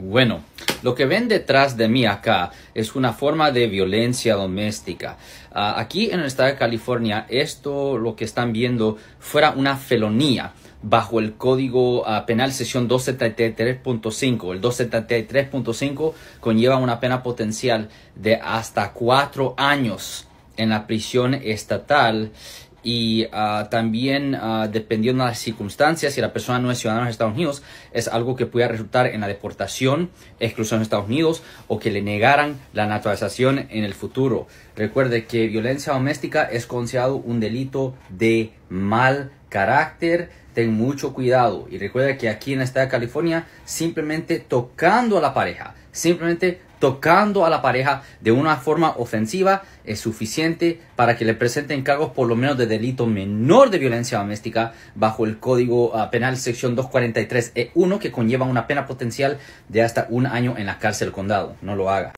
Bueno, lo que ven detrás de mí acá es una forma de violencia doméstica. Ah, aquí en el estado de California, esto lo que están viendo fuera una felonía bajo el código ah, penal sesión 273.5. El 273.5 conlleva una pena potencial de hasta cuatro años en la prisión estatal y ah, también ah, dependiendo de las circunstancias, si la persona no es ciudadana de Estados Unidos, es algo que pueda resultar en la deportación, exclusión de Estados Unidos o que le negaran la naturalización en el futuro. Recuerde que violencia doméstica es considerado un delito de mal carácter. Ten mucho cuidado y recuerde que aquí en la estado de California, simplemente tocando a la pareja, simplemente tocando a la pareja de una forma ofensiva es suficiente para que le presenten cargos por lo menos de delito menor de violencia doméstica bajo el Código ah, Penal sección 243E1 e que conlleva una pena potencial de hasta un año en la cárcel condado. No lo haga.